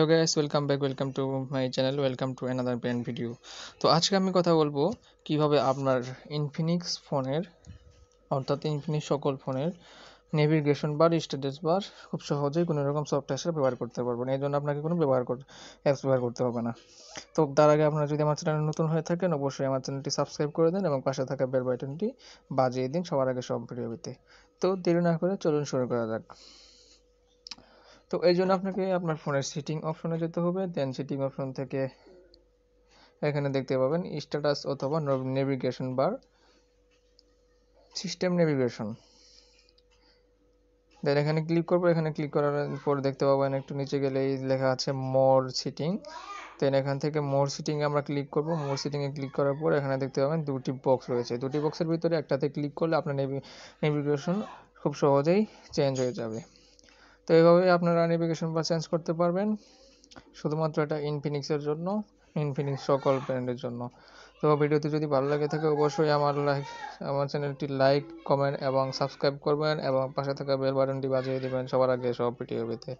hello guys welcome back welcome to my channel welcome to another brand video তো আজকে আমি কথা বলবো কিভাবে আপনার ইনফিনিক্স ফোনের অর্থাৎ ইনফিনিক্স সকল ফোনের নেভিগেশন বার স্ট্যাটাস বার খুব সহজেই কোনো রকম সফটওয়্যার ব্যবহার করতে পারবেন এই জন্য আপনাকে কোনো ব্যবহার কর অ্যাপস ব্যবহার করতে হবে না তো তার আগে আপনারা যদি আমার চ্যানেল নতুন হয়ে থাকেন অবশ্যই আমার চ্যানেলটি সাবস্ক্রাইব করে দিন এবং পাশে থাকা বেল বাটনটি বাজিয়ে দিন সবার আগে সব ভিডিওতে তো দেরি না করে চলুন শুরু করা যাক তো এই জন্য আপনাকে আপনার ফোনের সেটিং অপশনে যেতে হবে দেন সেটিং অপশন থেকে এখানে দেখতে পাবেন স্ট্যাটাস অথবা navigation bar system navigation then এখানে ক্লিক করবো এখানে ক্লিক করার পর দেখতে পাবেন একটু নিচে গেলে লেখা আছে মোর সিটিং দেন এখান থেকে মোর সিটিংয়ে আমরা ক্লিক করবো মোর সিটিংয়ে ক্লিক করার পর এখানে দেখতে পাবেন দুটি বক্স রয়েছে দুটি বক্সের ভিতরে একটাতে ক্লিক করলে আপনার নেভিগেশন খুব সহজেই চেঞ্জ হয়ে যাবে তো এইভাবে আপনারা নেভিগেশন চেঞ্জ করতে পারবেন শুধুমাত্র এটা ইনফিনিক্সের জন্য ইনফিনিক্স সকল ব্র্যান্ডের জন্য তো ভিডিওটি যদি ভালো লাগে থাকে অবশ্যই আমার লাইক আমার চ্যানেলটি লাইক কমেন্ট এবং সাবস্ক্রাইব করবেন এবং পাশে থাকা বেল বাটনটি বাজিয়ে দেবেন সবার আগে সব ভিডিও পেতে